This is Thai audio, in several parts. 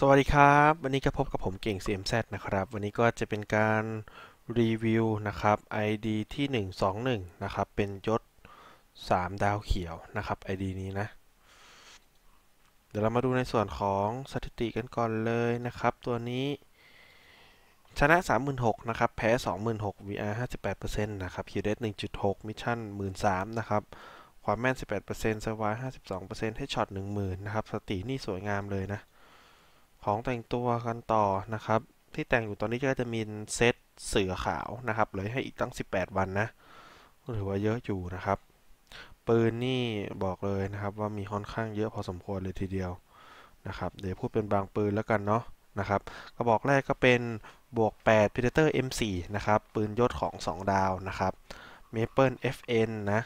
สวัสดีครับ วันนี้ก็พบกับผมเก่ง CMZ นะครับ วันนี้ก็จะเป็นการรีวิวนะครับ ID ที่ 121 นะครับ เป็นยศ3ดาวเขียวนะครับ ID นี้นะ เดี๋ยวเรามาดูในส่วนของสถิติกันก่อนเลยนะครับ ตัวนี้ ชนะ 36,000นะครับ แพ้ 26,000 VR 58%นะครับ a t e 1.6 มิชชั่น 1 3นะครับ ความแม่น 18%สวาย52%ให้ช็อต10,000นะครับสตินี่สวยงามเลยนะของแต่งตัวกันต่อนะครับที่แต่งอยู่ตอนนี้ก็จะมีเซตเสือขาวนะครับเหลือให้อีกตั้ง 18 วันนะถือว่าเยอะอยู่นะครับ ปืนนี่บอกเลยนะครับว่ามีค่อนข้างเยอะพอสมควรเลยทีเดียวนะครับเดี๋ยวพูดเป็นบางปืนแล้วกันเนาะนะครับกระบอกแรกก็เป็นบวก8 Predator M4 นะครับ ปืนยศของ 2 ดาวนะครับ Maple FN นะ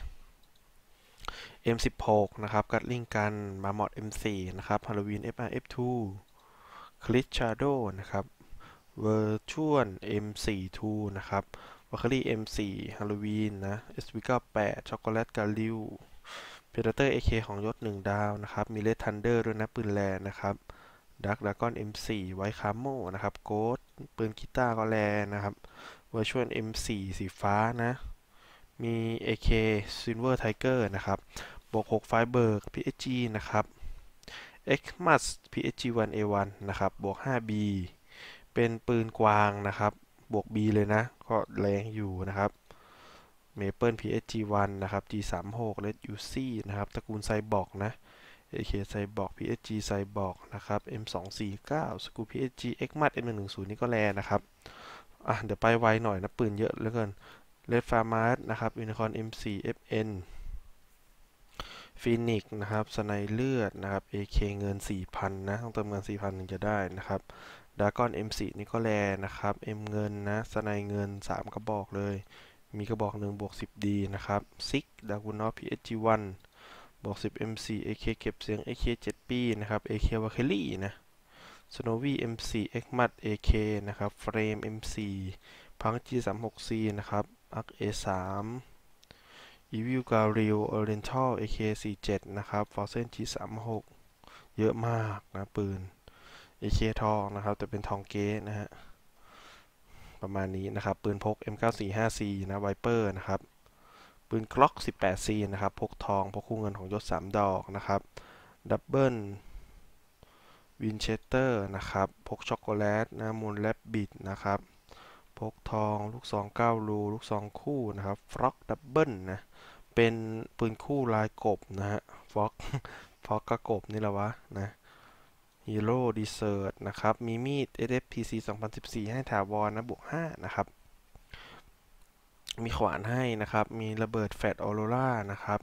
M16 นะครับ กัดลิงกันมาหมอด M4 นะครับฮาโลวีน FRF2 คลิชชาร์โดนะครับ เวอร์ชวล M4 2นะครับ Valkyrie M4 ี a l l o w e ว n นะ SV98 ช็อกโกแลตกาลิวเ p เ e d a อ o r AK ของยศ1ดาวนะครับมีเลทันเดอร์ด้วยนะ ปืนแลนะครับดักดากอน M4 ไวคาโมนะครับโกดปืนกีตาร์ก็แลนะครับ เวอร์ชวล M4 สีฟ้านะ มี AK Silver Tiger นะครับบวก6ไฟเบิร์ก PSG นะครับ x m u s p h g 1 a 1นะครับ บวก 5b เป็นปืนกวางนะครับ บวก b เลยนะ ก็แรงอยู่นะครับ maple p h g 1นะครับ g 3 6 red uc นะครับ ตระกูลไซบอร์กนะ ak ไซบอร์ก psg ไซบอร์กนะครับ m 2 4 9สกู psg x m u s m 1 1 0นี่ก็แรงนะครับอ่ะ เดี๋ยวไปไวหน่อยนะ ปืนเยอะเหลือเกิน red f a r m e r t นะครับ unicorn m 4 fn ฟีนิกนะครับสไนเลือดนะครับ AK เงิน 4,000นะต้องเติมเงิน 4,000ถึงจะได้นะครับดากอน M4 นี่ก็แลนะครับ M เงินนะสไนเงิน 3 กระบอกเลย มีกระบอก1บวก1 0ีนะครับซิกดากุนอ PSG1 บวก10 M4 AK เก็บเสียง AK 7 ปีนะครับ AK วาเคลี่นะสโนวี่ M4 กมัด AK นะครับ เฟรม M4 พัง G36C นะครับ ARC A3 ววิกาิวออเรนทัลเอเคสี่เจ็ดนะครับฟอเซนจีสามหกเยอะมากนะปืนเอเคทองนะครับ แต่เป็นทองเก๊นะฮะประมาณนี้นะครับ ปืนพก M945C นะไเปอร์นะครับปืนกล็อก 18C นะครับ พกทองพกคู่เงินของยศ3ดอกนะครับดับเบิลวินเชสเตอร์นะครับพกช็อกโกแลตนะมูลแลบบิดนะครับพกทอง ลูกสองเก้ารู ลูกสองคู่นะครับฟล็อกดับเบิลนะเป็นปืนคู่ลายกบนะฮะฟล็อกฟล็อกกระกบนี่แหละวะนะฮีโร่ดีเซิร์ตนะครับมีมีด SFPC 2014 ให้ถาวร นะบวก 5 นะครับ มีขวานให้นะครับมีระเบิดแฟตออโรรานะครับ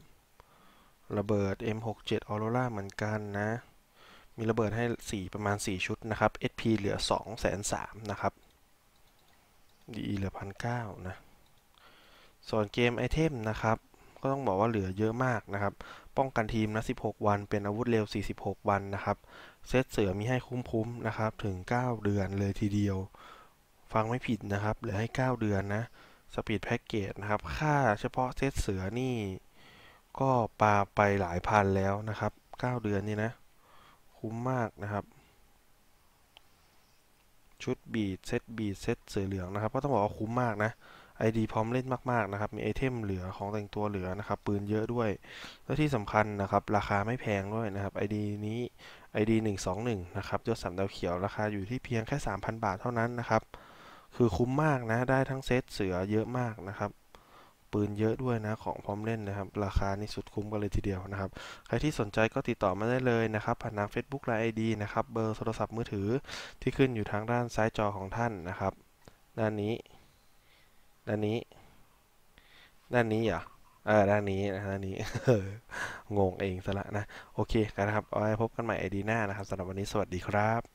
ระเบิด M67 ออโรราเหมือนกันนะ มีระเบิดให้ 4 ประมาณ 4 ชุดนะครับ SP เหลือ2 3 0 0นะครับดีเหลือพันเก้านะส่วนเกมไอเทมนะครับ ก็ต้องบอกว่าเหลือเยอะมากนะครับ ป้องกันทีมนะ16 วัน เป็นอาวุธเร็ว 46 วันนะครับ เซตเสือมีให้คุ้มๆนะครับ ถึง 9 เดือนเลยทีเดียว ฟังไม่ผิดนะครับเหลือให้ 9 เดือนนะ สปีดแพ็กเกจนะครับ ค่าเฉพาะเซตเสือนี่ก็ปาไปหลายพันแล้วนะครับ 9 เดือนนี่นะ คุ้มมากนะครับชุดบีดเซตบีดเซตเสือเหลืองนะครับก็ต้องบอกว่าคุ้มมากนะไอดีพร้อมเล่นมากๆนะครับมีไอเทมเหลือของแต่งตัวเหลือนะครับ ปืนเยอะด้วย และที่สำคัญนะครับ ราคาไม่แพงด้วยนะครับไอดีนี้ไอดีหนึึ่่งงงสอหนนะครับยอดสามดาวเขียว ราคาอยู่ที่เพียงแค่สามพันบาทเท่านั้นนะครับคือคุ้มมากนะ ได้ทั้งเซตเสือเยอะมากนะครับปืนเยอะด้วยนะของพร้อมเล่นนะครับ ราคานี่สุดคุ้มกันเลยทีเดียวนะครับ ใครที่สนใจก็ติดต่อมาได้เลยนะครับผ่านทาง Facebook ไลน์ไอดีนะครับเบอร์โทรศัพท์มือถือที่ขึ้นอยู่ทางด้านซ้ายจอของท่านนะครับด้านนี้ด้านนี้ด้านนี้อ่ะเออด้านนี้นะด้านนี้ งงเองซะละนะ โอเคกันนะครับเอาไว้พบกันใหม่ไอดีหน้านะครับสำหรับวันนี้สวัสดีครับ